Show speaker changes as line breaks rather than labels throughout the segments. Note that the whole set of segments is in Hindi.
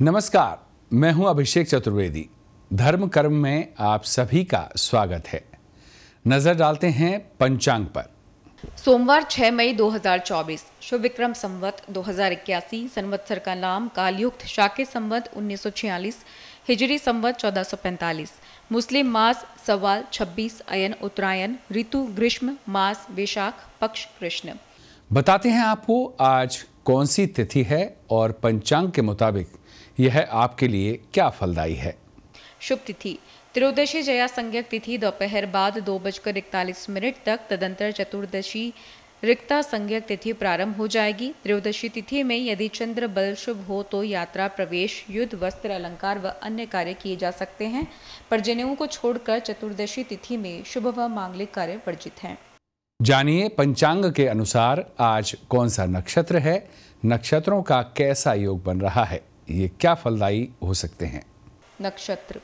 नमस्कार मैं हूं अभिषेक चतुर्वेदी धर्म कर्म में आप सभी का स्वागत है नजर डालते हैं पंचांग पर
सोमवार 6 मई 2024 शुभ विक्रम संवत दो हजार इक्यासी संवत्सर का नाम कालयुक्त शाके संवत 1946 हिजरी संवत 1445 मुस्लिम मास सवाल 26 अयन उत्तरायण ऋतु ग्रीष्म मास वैशाख पक्ष कृष्ण
बताते हैं आपको आज कौन सी तिथि है और पंचांग के मुताबिक यह आपके लिए क्या फलदायी है
शुभ तिथि त्रयोदशी जया संज्ञक तिथि दोपहर बाद दो बजकर इकतालीस मिनट तक तदंतर चतुर्दशी रिक्ता संज्ञक तिथि प्रारंभ हो जाएगी त्रयोदशी तिथि में यदि चंद्र बल शुभ हो तो यात्रा प्रवेश युद्ध वस्त्र अलंकार व अन्य कार्य किए जा सकते हैं पर जनेऊ को छोड़कर चतुर्दशी तिथि में शुभ व मांगलिक कार्य वर्जित हैं
जानिए पंचांग के अनुसार आज कौन सा नक्षत्र है नक्षत्रों का कैसा योग बन रहा है ये क्या फलदायी हो सकते हैं
नक्षत्र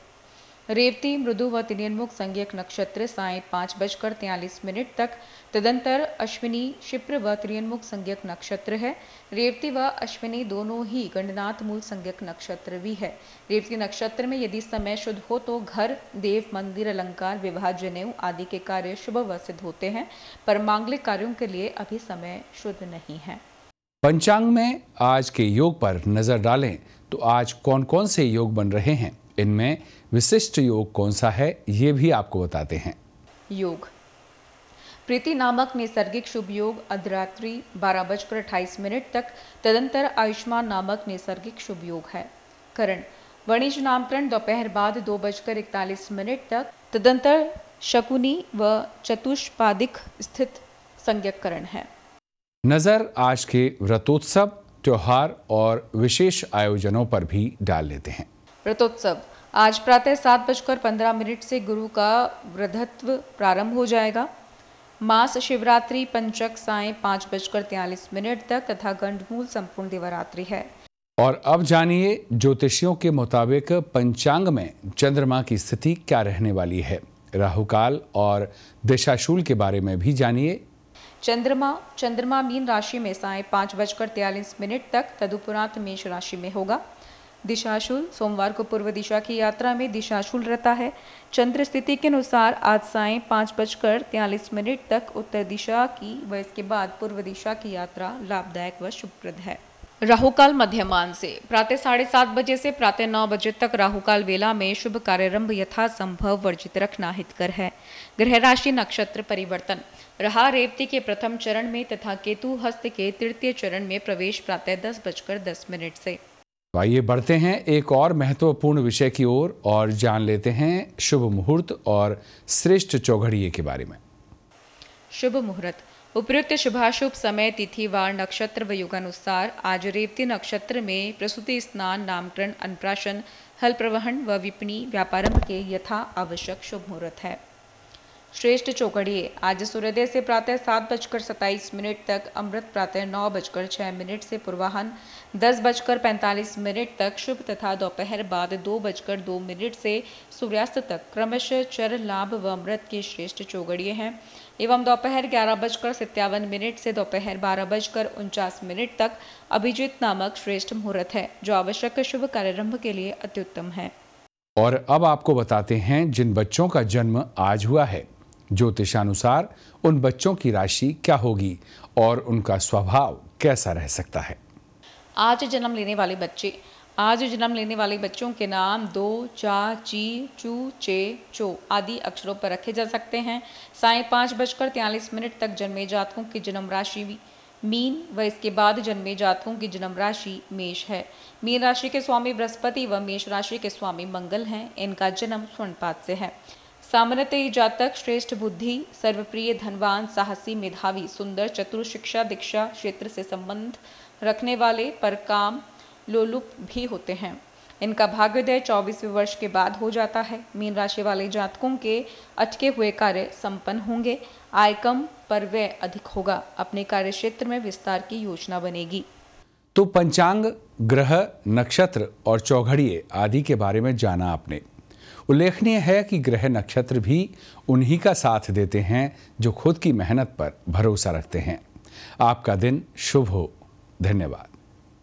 रेवती मृदु व तिनियन्मुख संज्ञक नक्षत्र साय पाँच बजकर तैयलीस मिनट तक तदंतर अश्विनी क्षिप्र व त्रियन्मुख संज्ञक नक्षत्र है रेवती व अश्विनी दोनों ही गणनाथ मूल संज्ञक नक्षत्र भी है रेवती नक्षत्र में यदि समय शुद्ध हो तो घर देव मंदिर अलंकार विवाह जनेऊ आदि के कार्य शुभ व सिद्ध होते हैं पर मांगलिक कार्यों के लिए अभी समय शुद्ध नहीं है
पंचांग में आज के योग पर नजर डालें तो आज कौन कौन से योग बन रहे हैं इनमें विशिष्ट योग कौन सा है ये भी आपको बताते हैं
योग प्रीति नामक नैसर्गिक शुभ योग अर्धरात्रि बारह बजकर अट्ठाईस मिनट तक तदंतर आयुष्मान नामक नैसर्गिक शुभ योग है करण वणिज नामकरण दोपहर बाद दो बजकर इकतालीस मिनट तक तदंतर शकुनी व चतुष्पादिक स्थित संज्ञक करण है
नज़र आज के व्रतोत्सव त्योहार और विशेष आयोजनों पर भी डाल लेते हैं
व्रतोत्सव आज प्रातः सात बजकर पंद्रह मिनट से गुरु का वृद्धत्व प्रारंभ हो जाएगा मास शिवरात्रि पंचक साय पाँच बजकर तैयलीस मिनट तक तथा गंडमूल संपूर्ण दिवरात्रि है
और अब जानिए ज्योतिषियों के मुताबिक पंचांग में चंद्रमा की स्थिति क्या रहने वाली है राहुकाल और दिशाशूल के बारे में भी जानिए
चंद्रमा चंद्रमा मीन राशि में साय पाँच बजकर तैयलीस मिनट तक तदुपरांत मेष राशि में होगा दिशाशूल सोमवार को पूर्व दिशा की यात्रा में दिशाशूल रहता है चंद्र स्थिति के अनुसार आज साय पाँच बजकर तैंतालीस मिनट तक उत्तर दिशा की व इसके बाद पूर्व दिशा की यात्रा लाभदायक व शुभप्रद है राहु काल मध्यमान से प्रातः साढ़े सात बजे से प्रातः नौ बजे तक राहु काल वेला में शुभ कार्यरंभ यथासंभव वर्जित रखना हितकर है ग्रह राशि नक्षत्र परिवर्तन रहा रेवती के प्रथम चरण में तथा केतु हस्त के तृतीय चरण में प्रवेश प्रातः दस बजकर दस मिनट से
तो आइए बढ़ते हैं एक और महत्वपूर्ण विषय की ओर और, और जान लेते हैं शुभ मुहूर्त और श्रेष्ठ चौघड़िए के बारे में
शुभ मुहूर्त उपयुक्त शुभाशुभ समय तिथि वार नक्षत्र व युगानुसार आज रेवती नक्षत्र में प्रसूति स्नान नामकरण अन्नप्राशन हल प्रवहन व विपणी व्यापारंभ के यथा आवश्यक शुभ मुहूर्त है श्रेष्ठ चौकड़िए आज सूर्योदय से प्रातः सात बजकर सत्ताईस मिनट तक अमृत प्रातः नौ बजकर छः मिनट से पूर्वाहन दस बजकर पैंतालीस मिनट तक शुभ तथा दोपहर बाद दो बजकर दो मिनट से सूर्यास्त तक क्रमशः चर लाभ व अमृत के श्रेष्ठ चौगड़िए हैं एवं दोपहर ग्यारह बजकर सत्तावन मिनट से दोपहर बारह बजकर उनचास मिनट तक अभिजीत नामक श्रेष्ठ मुहूर्त है जो आवश्यक शुभ कार्यारंभ के लिए अत्युत्तम है
और अब आपको बताते हैं जिन बच्चों का जन्म आज हुआ है ज्योतिषानुसार उन बच्चों की राशि क्या होगी और उनका स्वभाव कैसा रह सकता है
आज जन्म लेने वाले बच्चे आज जन्म लेने वाले बच्चों के नाम दो चा ची चू चे चो आदि अक्षरों पर रखे जा सकते हैं साय पाँच बजकर तैंतालीस मिनट तक जन्मे जातकों की जन्म राशि मीन व इसके बाद जन्मे जातकों की जन्म राशि मेष है मीन राशि के स्वामी बृहस्पति व मेष राशि के स्वामी मंगल हैं इनका जन्म स्वर्णपात से है सामान्यतः जातक श्रेष्ठ बुद्धि सर्वप्रिय धनवान साहसी मेधावी सुंदर चतुर शिक्षा दीक्षा क्षेत्र से संबंध रखने वाले पर काम लोलुप भी होते हैं इनका भाग्योदय चौबीसवें वर्ष के बाद हो जाता है मीन राशि वाले जातकों के अटके हुए कार्य संपन्न होंगे आय कम पर व्यय अधिक होगा अपने कार्य क्षेत्र में विस्तार की योजना बनेगी
तो पंचांग ग्रह नक्षत्र और चौघड़िए आदि के बारे में जाना आपने उल्लेखनीय है कि ग्रह नक्षत्र भी उन्हीं का साथ देते हैं जो खुद की मेहनत पर भरोसा रखते हैं आपका दिन शुभ हो धन्यवाद